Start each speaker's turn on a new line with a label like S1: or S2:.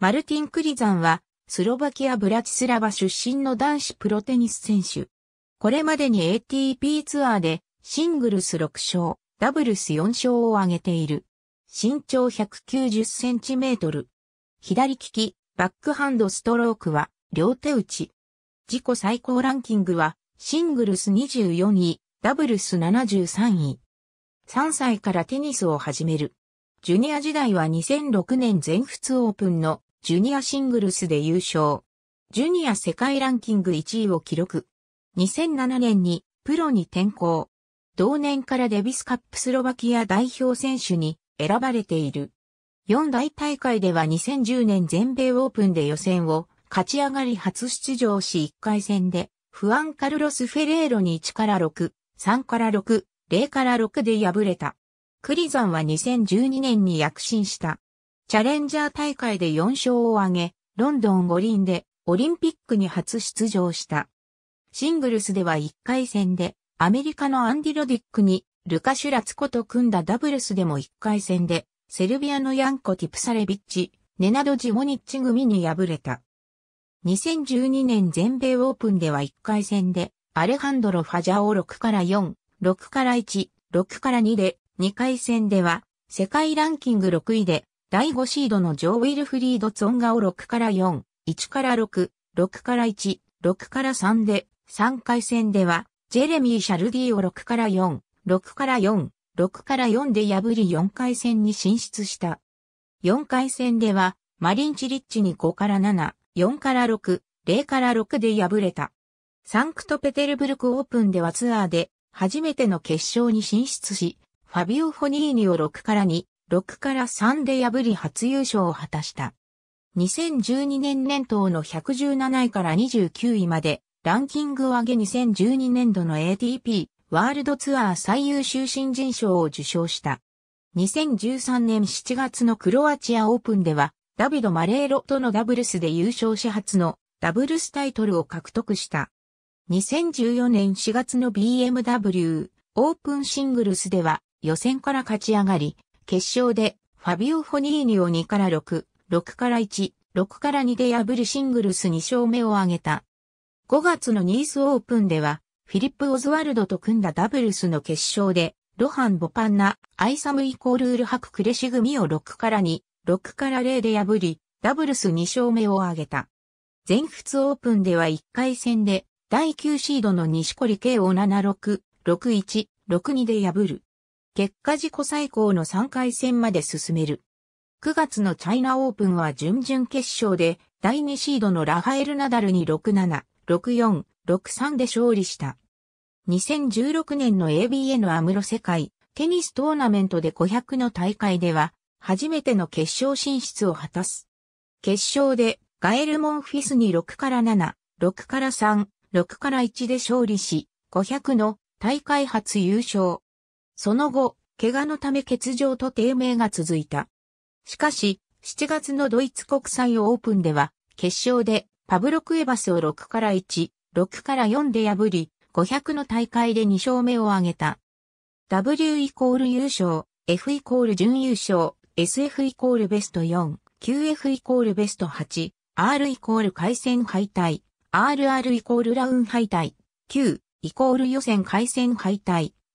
S1: マルティン・クリザンは、スロバキア・ブラチスラバ出身の男子プロテニス選手。これまでに ATP ツアーで、シングルス6勝、ダブルス4勝を挙げている。身長190センチメートル。左利き、バックハンドストロークは、両手打ち。自己最高ランキングは、シングルス24位、ダブルス73位。3歳からテニスを始める。ジュニア時代は2006年全仏オープンのジュニアシングルスで優勝。ジュニア世界ランキング1位を記録。2007年にプロに転向。同年からデビスカップスロバキア代表選手に選ばれている。四大大会では2010年全米オープンで予選を勝ち上がり初出場し1回戦でフアン・カルロス・フェレーロに1から6、3から6、0から6で敗れた。クリザンは2012年に躍進した。チャレンジャー大会で4勝を挙げ、ロンドン五輪でオリンピックに初出場した。シングルスでは1回戦でアメリカのアンディ・ロディックにルカ・シュラツコと組んだダブルスでも1回戦でセルビアのヤンコ・ティプサレビッチ、ネナド・ジモニッチ組に敗れた。2012年全米オープンでは1回戦でアレハンドロ・ファジャオ6から4、6から1、6から2で2回戦では、世界ランキング6位で、第5シードのジョー・ウィルフリード・ツォンガを6から4、1から6、6から1、6から3で、3回戦では、ジェレミー・シャルディを6から4、6から4、6から4で破り4回戦に進出した。4回戦では、マリン・チリッチに5から7、4から6、0から6で敗れた。サンクトペテルブルクオープンではツアーで初めての決勝に進出し、ファビオ・フォニーニを6から2、6から3で破り初優勝を果たした。2012年年頭の117位から29位まで、ランキングを上げ2012年度の ATP ワールドツアー最優秀新人賞を受賞した。2013年7月のクロアチアオープンでは、ダビド・マレーロとのダブルスで優勝し初のダブルスタイトルを獲得した。2014年4月の BMW オープンシングルスでは、予選から勝ち上がり、決勝でファビオ・フォニーニを2から6、6から1、6から2で破るシングルス2勝目を挙げた。5月のニースオープンでは、フィリップ・オズワルドと組んだダブルスの決勝で、ロハン・ボパンナ、アイサム・イコールール・ハク・クレシ組を6から2、6から0で破り、ダブルス2勝目を挙げた。全仏オープンでは1回戦で、第9シードの西堀圭を7-6、6-1、6-2で破る、結果自己最高の3回戦まで進める。9月のチャイナオープンは準々決勝で第2シードのラファエル・ナダルに6-7、6-4、6-3で勝利した。2016年の ABN アムロ世界テニストーナメントで500の大会では初めての決勝進出を果たす。決勝でガエル・モンフィスに6から7、6から3、6から1で勝利し、500の大会初優勝。その後、怪我のため欠場と低迷が続いた。しかし、7月のドイツ国際オープンでは、決勝でパブロ・クエバスを6から1、6から4で破り、500の大会で2勝目を挙げた。W イコール優勝、F イコール準優勝、SF イコールベスト4、QF イコールベスト8、R イコール回戦敗退、RR イコールラウン敗退、Q イコール予選回戦敗退、